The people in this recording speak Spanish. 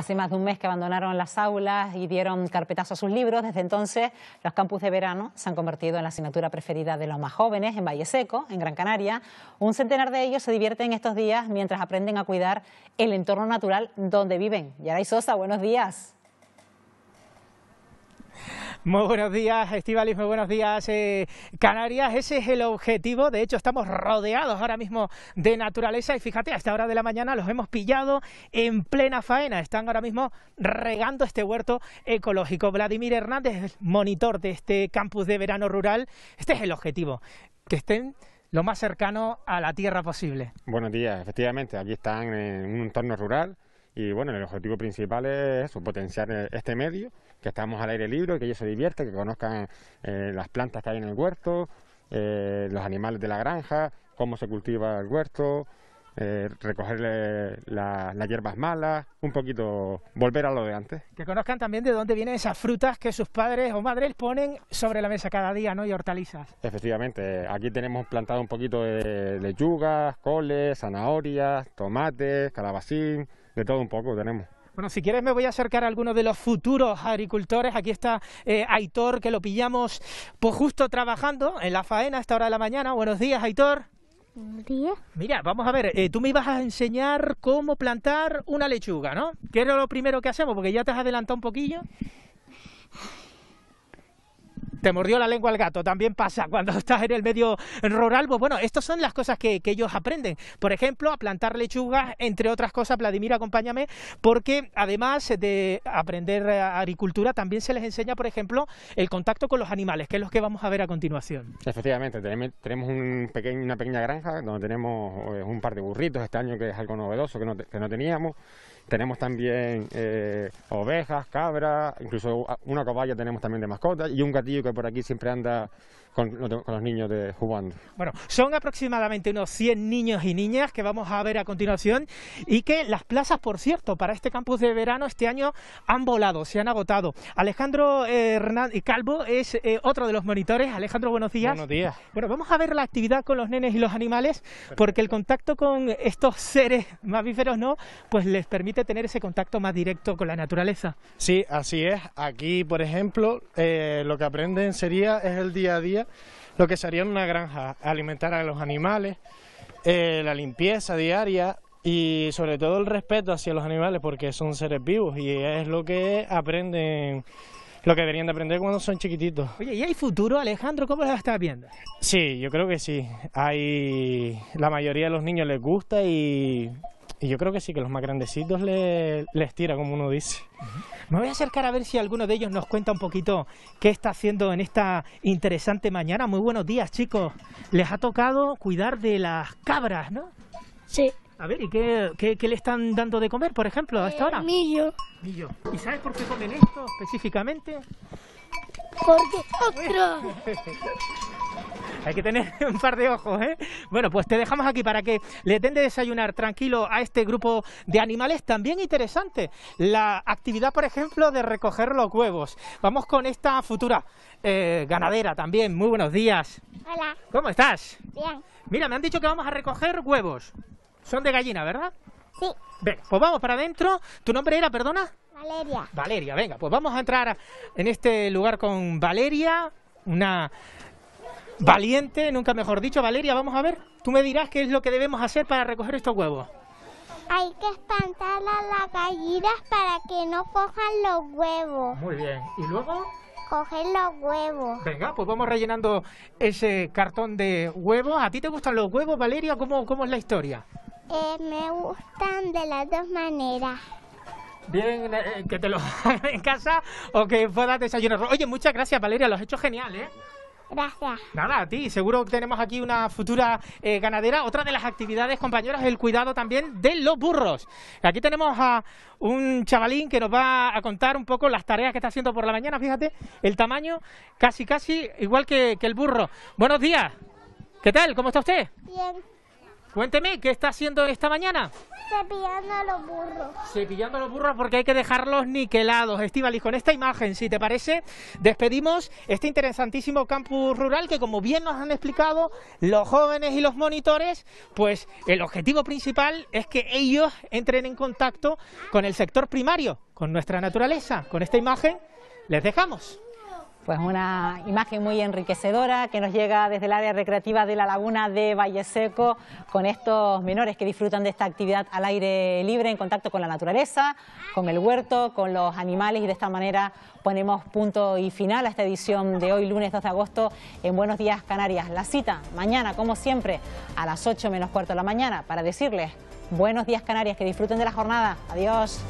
Hace más de un mes que abandonaron las aulas y dieron carpetazo a sus libros. Desde entonces, los campus de verano se han convertido en la asignatura preferida de los más jóvenes en Valle Seco, en Gran Canaria. Un centenar de ellos se divierten estos días mientras aprenden a cuidar el entorno natural donde viven. Yaray Sosa, buenos días. Muy buenos días, Estivalis, muy buenos días, eh, Canarias. Ese es el objetivo. De hecho, estamos rodeados ahora mismo de naturaleza y fíjate, a esta hora de la mañana los hemos pillado en plena faena. Están ahora mismo regando este huerto ecológico. Vladimir Hernández, monitor de este campus de verano rural. Este es el objetivo, que estén lo más cercano a la tierra posible. Buenos días, efectivamente, aquí están en un entorno rural y bueno, el objetivo principal es eso, potenciar este medio, que estamos al aire libre, que ellos se diviertan, que conozcan eh, las plantas que hay en el huerto, eh, los animales de la granja, cómo se cultiva el huerto, eh, ...recogerle recoger las hierbas malas, un poquito volver a lo de antes. Que conozcan también de dónde vienen esas frutas que sus padres o madres ponen sobre la mesa cada día, ¿no? Y hortalizas. Efectivamente, aquí tenemos plantado un poquito de lechugas, coles, zanahorias, tomates, calabacín, de todo un poco tenemos. Bueno, si quieres me voy a acercar a alguno de los futuros agricultores. Aquí está eh, Aitor, que lo pillamos pues justo trabajando en la faena a esta hora de la mañana. Buenos días, Aitor. Mira, vamos a ver, eh, tú me ibas a enseñar cómo plantar una lechuga, ¿no? ¿Qué era lo primero que hacemos? Porque ya te has adelantado un poquillo te mordió la lengua el gato, también pasa cuando estás en el medio rural, pues bueno, estas son las cosas que, ellos aprenden, por ejemplo, a plantar lechugas, entre otras cosas, Vladimir, acompáñame, porque además de aprender agricultura, también se les enseña, por ejemplo, el contacto con los animales, que es lo que vamos a ver a continuación. Efectivamente, tenemos un pequeño, una pequeña granja donde tenemos eh, un par de burritos este año, que es algo novedoso que no, teníamos. Tenemos también eh, ovejas, cabras, incluso ah, una caballa tenemos también de mascota y un gatillo que por aquí siempre anda con, los niños de jugando. Bueno, son aproximadamente unos 100 niños y niñas que vamos a ver a continuación y que las plazas, por cierto, para este campus de verano este año han volado, se han agotado. Alejandro eh, Hernández eh, Calvo es eh, otro de los monitores. Alejandro, buenos días. Buenos días. Bueno, vamos a ver la actividad con los nenes y los animales porque el contacto con estos seres mamíferos, ¿no? Pues les permite tener ese contacto más directo con la naturaleza. Sí, así es. Aquí, por ejemplo, lo que aprenden sería es el día a día lo que sería una granja, alimentar a los animales, eh, la limpieza diaria y sobre todo el respeto hacia los animales porque son seres vivos y es lo que aprenden lo que deberían de aprender cuando son chiquititos. Oye, ¿y hay futuro, Alejandro? ¿Cómo lo estás viendo? Sí, yo creo que sí. Hay la mayoría de los niños les gusta y y yo creo que sí, que los más grandecitos les tira, como uno dice. Me voy a acercar a ver si alguno de ellos nos cuenta un poquito qué está haciendo en esta interesante mañana. Muy buenos días, chicos. Les ha tocado cuidar de las cabras, ¿no? Sí. A ver, ¿y qué, le están dando de comer, por ejemplo, a esta ahora? Eh, millo. Millo. ¿Y sabes por qué comen esto específicamente? Porque otro. Hay que tener un par de ojos, ¿eh? Bueno, pues te dejamos aquí para que le den de desayunar tranquilo a este grupo de animales. También interesante la actividad, por ejemplo, de recoger los huevos. Vamos con esta futura eh, ganadera también. Muy buenos días. Hola. ¿Cómo estás? Bien. Mira, me han dicho que vamos a recoger huevos. Son de gallina, ¿verdad? Sí. Venga, pues vamos para adentro. ¿Tu nombre era, perdona? Valeria. Valeria, venga, pues vamos a entrar en este lugar con Valeria, una Valiente, nunca mejor dicho. Valeria, vamos a ver. Tú me dirás qué es lo que debemos hacer para recoger estos huevos. Hay que espantar a las gallinas para que no cojan los huevos. Muy bien. ¿Y luego? Coger los huevos. Venga, pues vamos rellenando ese cartón de huevos. ¿A ti te gustan los huevos, Valeria? ¿Cómo, es la historia? Eh, me gustan de las dos maneras bien eh, eh, que te los hagan en casa o que puedas desayunar. Oye, muchas gracias, Valeria, lo has hecho genial, ¿eh? Gracias. Nada, a ti. Seguro que tenemos aquí una futura eh, ganadera. Otra de las actividades, compañeros, es el cuidado también de los burros. Aquí tenemos a un chavalín que nos va a contar un poco las tareas que está haciendo por la mañana. Fíjate, el tamaño casi, casi igual que, que el burro. Buenos días. ¿Qué tal? ¿Cómo está usted? Bien. Cuénteme, ¿qué está haciendo esta mañana? Cepillando los burros. Cepillando los burros porque hay que dejarlos niquelados. Estivalis, con esta imagen, si te parece, despedimos este interesantísimo campus rural que, como bien nos han explicado los jóvenes y los monitores, pues el objetivo principal es que ellos entren en contacto con el sector primario, con nuestra naturaleza. Con esta imagen les dejamos. Pues una imagen muy enriquecedora que nos llega desde el área recreativa de la laguna de Valle Seco con estos menores que disfrutan de esta actividad al aire libre en contacto con la naturaleza, con el huerto, con los animales y de esta manera ponemos punto y final a esta edición de hoy lunes 2 de agosto en Buenos Días Canarias. La cita mañana como siempre a las 8 menos cuarto de la mañana para decirles buenos días Canarias, que disfruten de la jornada. Adiós.